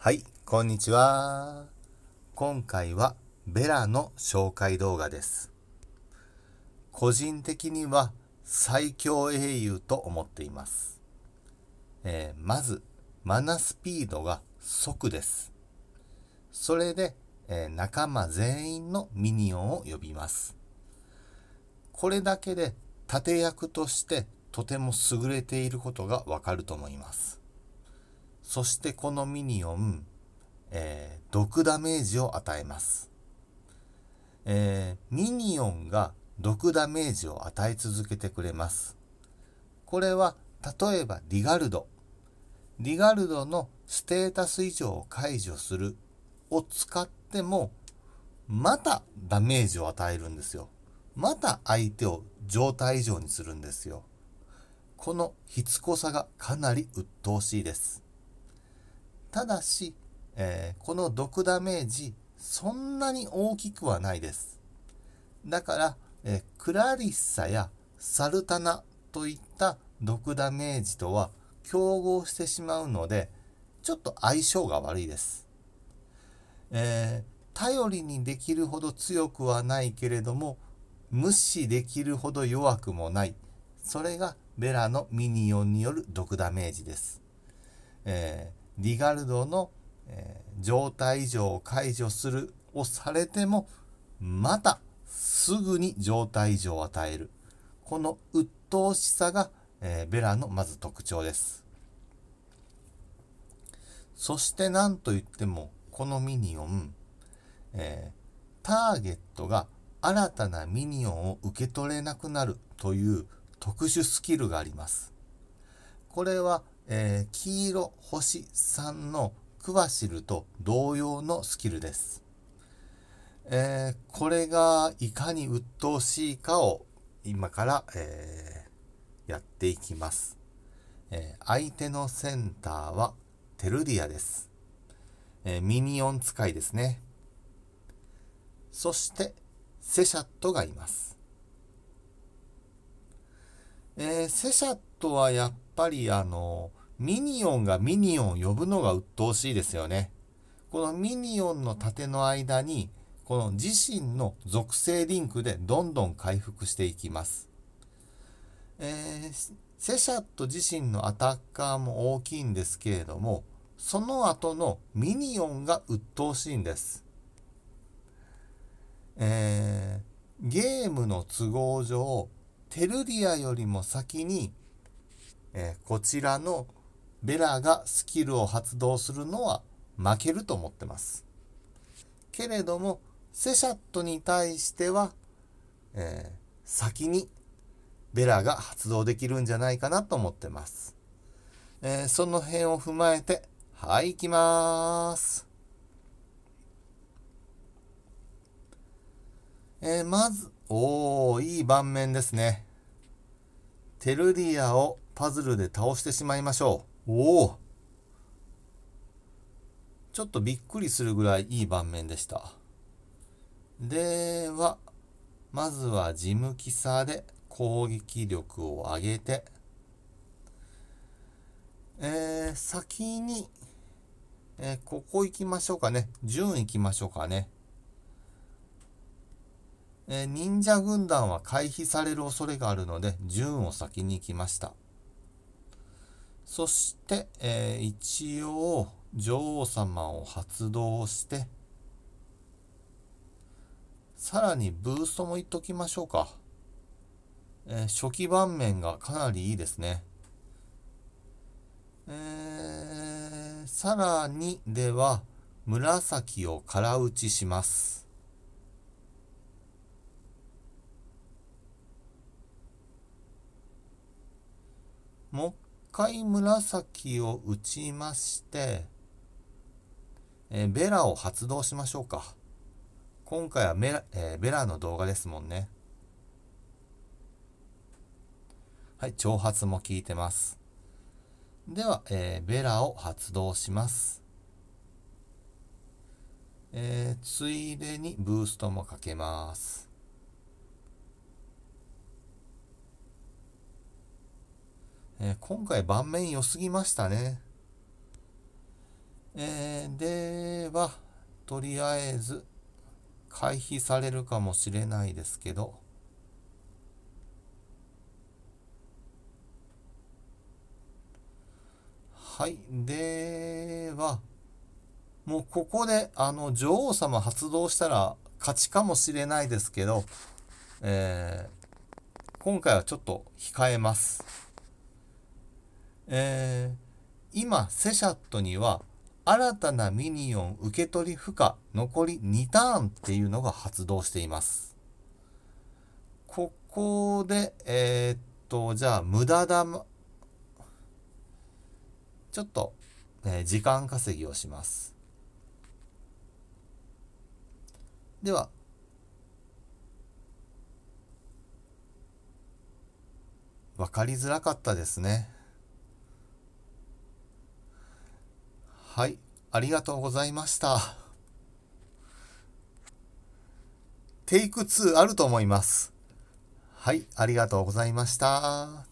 はい、こんにちは。今回はベラの紹介動画です。個人的には最強英雄と思っています。えー、まず、マナスピードが即です。それで、えー、仲間全員のミニオンを呼びます。これだけで盾役としてとても優れていることがわかると思います。そしてこのミニオン、えー、毒ダメージを与えます、えー、ミニオンが毒ダメージを与え続けてくれますこれは例えばリガルドリガルドのステータス以上を解除するを使ってもまたダメージを与えるんですよまた相手を状態以上にするんですよこのしつこさがかなり鬱陶しいですただし、えー、この毒ダメージそんなに大きくはないです。だから、えー、クラリッサやサルタナといった毒ダメージとは競合してしまうのでちょっと相性が悪いです。えー、頼りにできるほど強くはないけれども無視できるほど弱くもないそれがベラのミニオンによる毒ダメージです。えー、リガルドの、えー、状態異常を解除するをされてもまたすぐに状態異常を与えるこの鬱陶しさが、えー、ベラのまず特徴ですそして何といってもこのミニオン、えー、ターゲットが新たなミニオンを受け取れなくなるという特殊スキルがありますこれはえー、黄色星3のクワシルと同様のスキルです。えー、これがいかに鬱陶しいかを今から、えー、やっていきます、えー、相手のセンターはテルディアです、えミニオン使いですね。そしてセシャットがいます。えセシャットはやっぱりあのミニオンがミニオンを呼ぶのが鬱陶しいですよね。このミニオンの盾の間に、この自身の属性リンクでどんどん回復していきます。えー、セシャット自身のアタッカーも大きいんですけれども、その後のミニオンが鬱陶しいんです。えー、ゲームの都合上、テルリアよりも先に、えー、こちらのベラがスキルを発動するのは負けると思ってます。けれども、セシャットに対しては、えー、先にベラが発動できるんじゃないかなと思ってます。えー、その辺を踏まえて、はい、行きます。えー、まず、おー、いい盤面ですね。テルリアをパズルで倒してしまいましょう。おおちょっとびっくりするぐらいいい盤面でした。では、まずはジムキサで攻撃力を上げて、えー、先に、えー、ここ行きましょうかね。順行きましょうかね。えー、忍者軍団は回避される恐れがあるので、順を先に行きました。そして、えー、一応女王様を発動してさらにブーストもいっときましょうか、えー、初期盤面がかなりいいですねえー、さらにでは紫を空打ちしますもう赤い紫を打ちまして、えー、ベラを発動しましょうか。今回はメラ、えー、ベラの動画ですもんね。はい、挑発も効いてます。では、えー、ベラを発動します。えー、ついでにブーストもかけます。えー、今回盤面良すぎましたね。えー、では、とりあえず、回避されるかもしれないですけど、はい。では、もうここで、あの、女王様発動したら勝ちかもしれないですけど、えー、今回はちょっと控えます。えー、今セシャットには新たなミニオン受け取り負荷残り2ターンっていうのが発動しています。ここで、えー、っと、じゃあ無駄ま、ちょっと、えー、時間稼ぎをします。では、わかりづらかったですね。はい、ありがとうございました。テイク2あると思います。はい、ありがとうございました。